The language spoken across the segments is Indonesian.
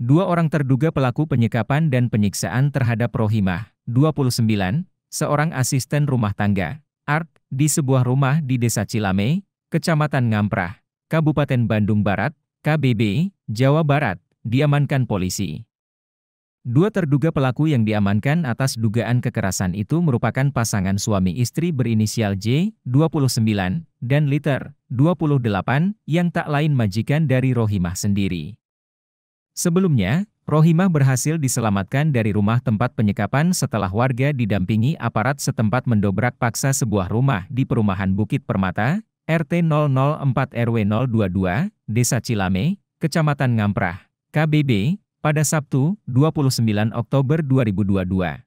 Dua orang terduga pelaku penyekapan dan penyiksaan terhadap Rohimah, 29, seorang asisten rumah tangga, Art, di sebuah rumah di Desa Cilame, Kecamatan Ngamprah, Kabupaten Bandung Barat, KBB, Jawa Barat, diamankan polisi. Dua terduga pelaku yang diamankan atas dugaan kekerasan itu merupakan pasangan suami istri berinisial J, 29, dan Liter, 28, yang tak lain majikan dari Rohimah sendiri. Sebelumnya, Rohimah berhasil diselamatkan dari rumah tempat penyekapan setelah warga didampingi aparat setempat mendobrak paksa sebuah rumah di perumahan Bukit Permata, RT 004 RW 022, Desa Cilame, Kecamatan Ngamprah, KBB, pada Sabtu, 29 Oktober 2022.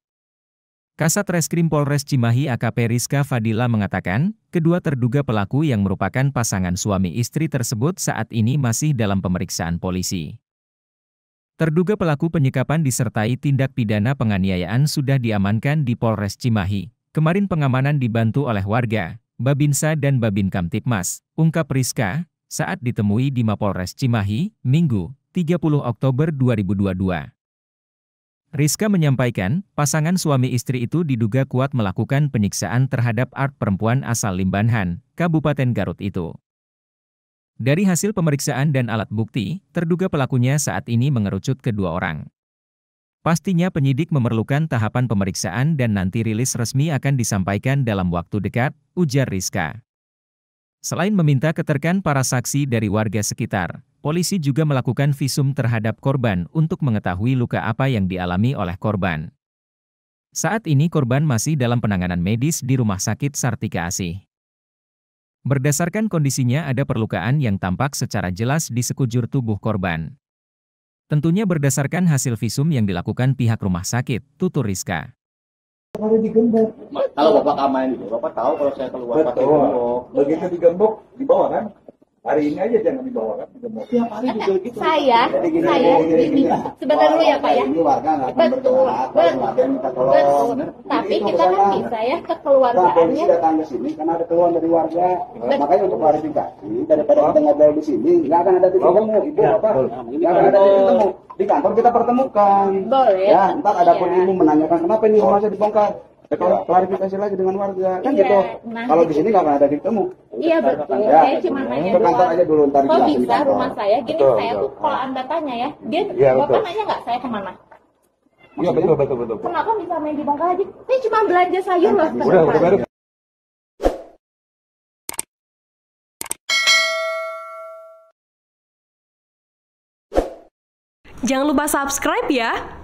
Kasat Reskrim Polres Cimahi AKP Rizka Fadila mengatakan, kedua terduga pelaku yang merupakan pasangan suami istri tersebut saat ini masih dalam pemeriksaan polisi. Terduga pelaku penyekapan disertai tindak pidana penganiayaan sudah diamankan di Polres Cimahi. Kemarin pengamanan dibantu oleh warga, Babinsa dan Babin Kamtipmas, ungkap Rizka, saat ditemui di Mapolres Cimahi, Minggu, 30 Oktober 2022. Rizka menyampaikan, pasangan suami istri itu diduga kuat melakukan penyiksaan terhadap art perempuan asal Limbanhan, Kabupaten Garut itu. Dari hasil pemeriksaan dan alat bukti, terduga pelakunya saat ini mengerucut kedua orang. Pastinya penyidik memerlukan tahapan pemeriksaan dan nanti rilis resmi akan disampaikan dalam waktu dekat, ujar Rizka. Selain meminta keterkan para saksi dari warga sekitar, polisi juga melakukan visum terhadap korban untuk mengetahui luka apa yang dialami oleh korban. Saat ini korban masih dalam penanganan medis di Rumah Sakit Sartika Asih. Berdasarkan kondisinya ada perlukaan yang tampak secara jelas di sekujur tubuh korban. Tentunya berdasarkan hasil visum yang dilakukan pihak rumah sakit, tutur Rizka. Kalau digembok. Kalau Bapak aman, Bapak tahu kalau saya keluar pakai gembok. Begitu digembok, dibawa kan? hari ini aja jangan dibawa dibawakan tiap hari juga gitu saya gini, saya sebentar dulu ya pak ya betul betul tapi kita kan bisa ya kekeluargaannya kita datang ke sini karena ada keluhan dari warga eh, makanya untuk klarifikasi daripada kita ngobrol di sini nggak akan ada titik temu ibu apa nggak akan ada titik temu di kantor kita pertemukan boleh ya entar ada pun ibu iya. menanyakan kenapa ini rumahnya dibongkar Ya, kalau iya. klarifikasi lagi dengan warga kan iya, gitu. Nah, kalau di sini nggak akan ada ketemu. Iya betul. Ya. Saya cuma nanya ke kantor aja dulu ntar Kok bisa rumah saya? Gini betul, saya betul. tuh kalau anda tanya ya, dia ya, bapak betul. nanya nggak saya kemana? Iya betul betul betul. Kenapa bisa main di Bangka aja? Saya cuma belanja sayur loh. Udah udah baru. Jangan lupa subscribe ya.